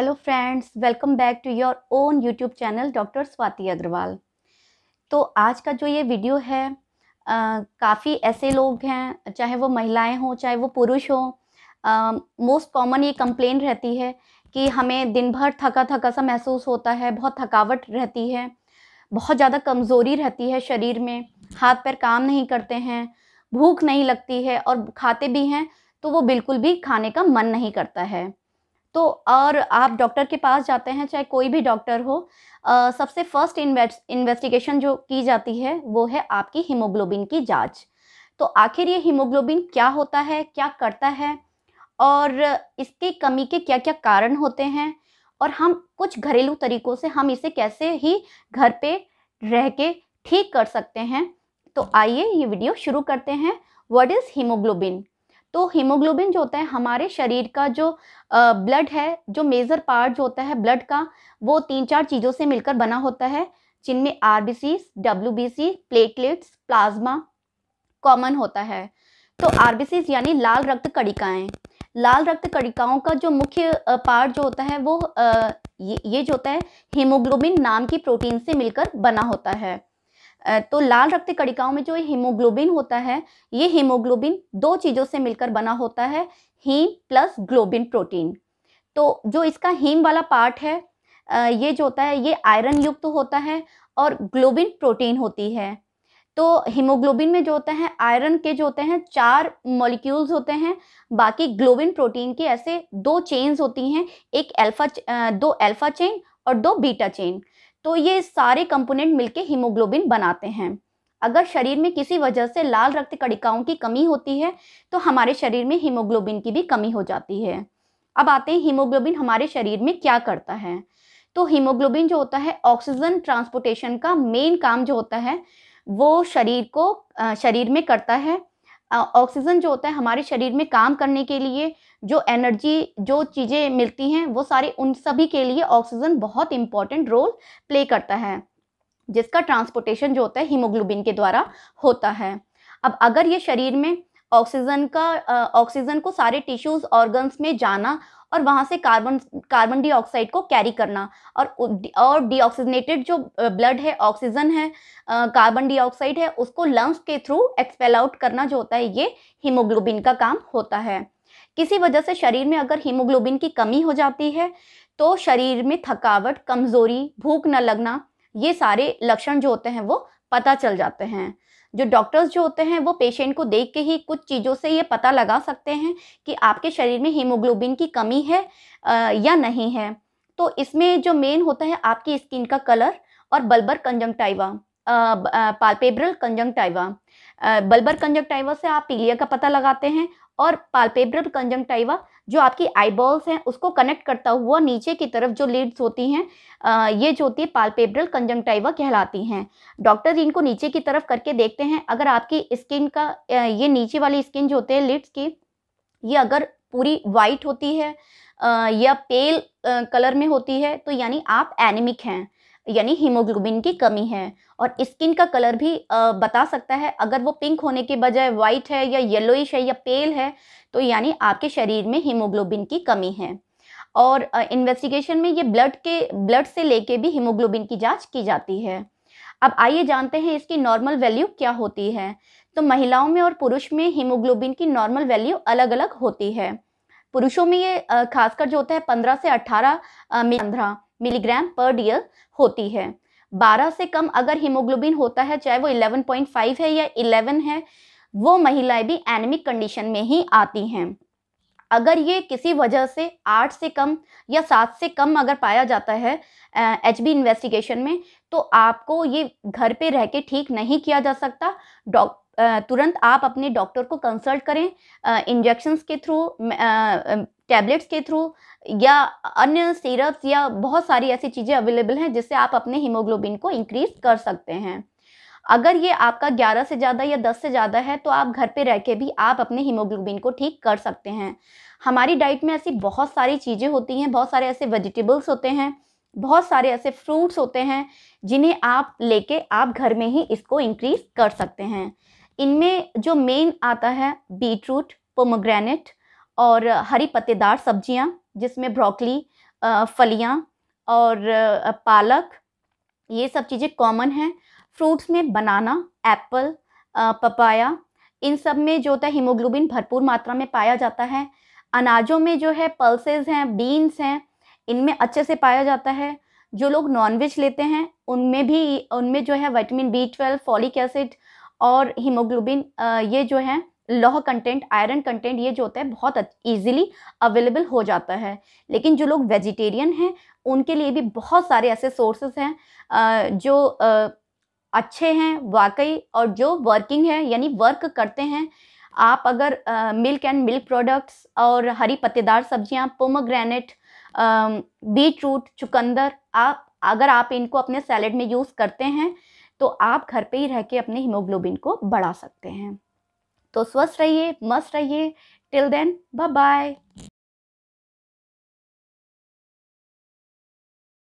hello friends welcome back to your own YouTube channel doctor Swati Agarwal तो आज का जो ये वीडियो है काफ़ी ऐसे लोग हैं चाहे वो महिलाएं हों चाहे वो पुरुष हों मोस्ट कॉमन ये कंप्लेन रहती है कि हमें दिन भर थका थका सा महसूस होता है बहुत थकावट रहती है बहुत ज़्यादा कमज़ोरी रहती है शरीर में हाथ पैर काम नहीं करते हैं भूख नहीं लगती है और खाते भी हैं तो वो बिल्कुल भी खाने का मन नहीं करता है तो और आप डॉक्टर के पास जाते हैं चाहे कोई भी डॉक्टर हो आ, सबसे फर्स्ट इन्वेस्टिगेशन जो की जाती है वो है आपकी हीमोग्लोबिन की जाँच तो आखिर ये हीमोग्लोबिन क्या होता है क्या करता है और इसकी कमी के क्या क्या कारण होते हैं और हम कुछ घरेलू तरीकों से हम इसे कैसे ही घर पे रह के ठीक कर सकते हैं तो आइए ये वीडियो शुरू करते हैं व्हाट इज़ हीमोग्लोबिन तो हीमोग्लोबिन जो होता है हमारे शरीर का जो ब्लड है जो मेजर पार्ट जो होता है ब्लड का वो तीन चार चीज़ों से मिलकर बना होता है जिनमें R B C W B C platelets plasma common होता है तो आर बी सी यानी लाल रक्त कणिकाएँ लाल रक्त कणिकाओं का जो मुख्य पार्ट जो होता है वो ये जो होता है हीमोग्लोबिन नाम की प्रोटीन से मिलकर बना होता है तो लाल रक्त कणिकाओं में जो हीमोग्लोबिन होता है ये हीमोग्लोबिन दो चीज़ों से मिलकर बना होता है हीम प्लस ग्लोबिन प्रोटीन तो जो इसका हीम वाला पार्ट है ये जो होता है ये आयरन युक्त तो होता है और ग्लोबिन प्रोटीन होती है तो हीमोग्लोबिन में जो होता है आयरन के जो होते हैं चार मॉलिक्यूल्स होते हैं बाकी ग्लोबिन प्रोटीन के ऐसे दो चेन्स होती हैं एक अल्फा दो अल्फा चेन और दो बीटा चेन तो ये सारे कंपोनेंट मिलके हीमोग्लोबिन बनाते हैं अगर शरीर में किसी वजह से लाल रक्त कणिकाओं की कमी होती है तो हमारे शरीर में हीमोग्लोबिन की भी कमी हो जाती है अब आते हैं हीमोग्लोबिन हमारे शरीर में क्या करता है तो हीमोग्लोबिन जो होता है ऑक्सीजन ट्रांसपोर्टेशन का मेन काम जो होता है वो शरीर को शरीर में करता है ऑक्सीजन जो होता है हमारे शरीर में काम करने के लिए जो एनर्जी जो चीज़ें मिलती हैं वो सारे उन सभी के लिए ऑक्सीजन बहुत इम्पॉर्टेंट रोल प्ले करता है जिसका ट्रांसपोर्टेशन जो होता है हीमोग्लोबिन के द्वारा होता है अब अगर ये शरीर में ऑक्सीजन का ऑक्सीजन को सारे टिश्यूज ऑर्गन्स में जाना और वहाँ से कार्बन कार्बन डाइऑक्साइड को कैरी करना और और डीऑक्सीजनेटेड जो ब्लड है ऑक्सीजन है कार्बन डाइऑक्साइड है उसको लंग्स के थ्रू एक्सपेल आउट करना जो होता है ये हीमोग्लोबिन का काम होता है किसी वजह से शरीर में अगर हीमोग्लोबिन की कमी हो जाती है तो शरीर में थकावट कमज़ोरी भूख न लगना ये सारे लक्षण जो होते हैं वो पता चल जाते हैं जो डॉक्टर्स जो होते हैं वो पेशेंट को देख के ही कुछ चीज़ों से ये पता लगा सकते हैं कि आपके शरीर में हीमोग्लोबिन की कमी है या नहीं है तो इसमें जो मेन होता है आपकी स्किन का कलर और bulbar conjunctiva palpebral conjunctiva bulbar conjunctiva से आप पीलिया का पता लगाते हैं और पाल्पेब्रल कंजंक्टाइवा जो आपकी आईबॉल्स हैं उसको कनेक्ट करता हुआ नीचे की तरफ जो लीड्स होती हैं ये जो होती है पालपेब्रल कंजंक्टाइवा कहलाती हैं डॉक्टर इनको नीचे की तरफ करके देखते हैं अगर आपकी स्किन का ये नीचे वाली स्किन जो होते हैं लिड्स की ये अगर पूरी वाइट होती है या पेल कलर में होती है तो यानी आप एनिमिक हैं यानी हीमोग्लोबिन की कमी है और स्किन का कलर भी बता सकता है अगर वो पिंक होने के बजाय वाइट है या येलोइश है या पेल है तो यानी आपके शरीर में हीमोग्लोबिन की कमी है और इन्वेस्टिगेशन में ये ब्लड के ब्लड से लेके भी हीमोग्लोबिन की जांच की जाती है अब आइए जानते हैं इसकी नॉर्मल वैल्यू क्या होती है तो महिलाओं में और पुरुष में हीमोग्लोबिन की नॉर्मल वैल्यू अलग अलग होती है पुरुषों में ये खासकर जो होता है पंद्रह से अट्ठारह पंद्रह मिलीग्राम पर डी होती है 12 से कम अगर हीमोग्लोबिन होता है चाहे वो 11.5 है या 11 है वो महिलाएं भी एनेमिक कंडीशन में ही आती हैं अगर ये किसी वजह से आठ से कम या सात से कम अगर पाया जाता है एच बी इन्वेस्टिगेशन में तो आपको ये घर पे रह के ठीक नहीं किया जा सकता डॉ तुरंत आप अपने डॉक्टर को कंसल्ट करें इंजेक्शंस के थ्रू टैबलेट्स के थ्रू या अन्य सिरप्स या बहुत सारी ऐसी चीज़ें अवेलेबल हैं जिससे आप अपने हीमोग्लोबिन को इंक्रीज कर सकते हैं अगर ये आपका 11 से ज़्यादा या 10 से ज़्यादा है तो आप घर पे रह के भी आप अपने हीमोग्लोबिन को ठीक कर सकते हैं हमारी डाइट में ऐसी बहुत सारी चीज़ें होती हैं बहुत सारे ऐसे वेजिटेबल्स होते हैं बहुत सारे ऐसे फ्रूट्स होते हैं जिन्हें आप लेके आप घर में ही इसको इंक्रीज कर सकते हैं इनमें जो मेन आता है बीट रूट पोमोग्रेनेट और हरी पत्तेदार सब्जियां जिसमें ब्रोकली फलियां और पालक ये सब चीज़ें कॉमन हैं फ्रूट्स में बनाना एप्पल पपाया इन सब में जो होता है हीमोग्लोबिन भरपूर मात्रा में पाया जाता है अनाजों में जो है पल्सेस हैं बीन्स हैं इनमें अच्छे से पाया जाता है जो लोग नॉनवेज लेते हैं उनमें भी उनमें जो है vitamin B twelve folic acid और हीमोग्लोबिन ये जो है लोह कंटेंट आयरन कंटेंट ये जो होता है बहुत इजीली अवेलेबल हो जाता है लेकिन जो लोग वेजिटेरियन हैं उनके लिए भी बहुत सारे ऐसे सोर्सेज हैं जो अच्छे हैं वाकई और जो वर्किंग है यानी वर्क करते हैं आप अगर मिल्क एंड मिल्क प्रोडक्ट्स और हरी पत्तेदार सब्जियां पोमोग्रेनेट बीट रूट चुकंदर आप अगर आप इनको अपने सैलड में यूज़ करते हैं तो आप घर पे ही रह के अपने हीमोग्लोबिन को बढ़ा सकते हैं तो स्वस्थ रहिए मस्त रहिए टिल देन बाय बाय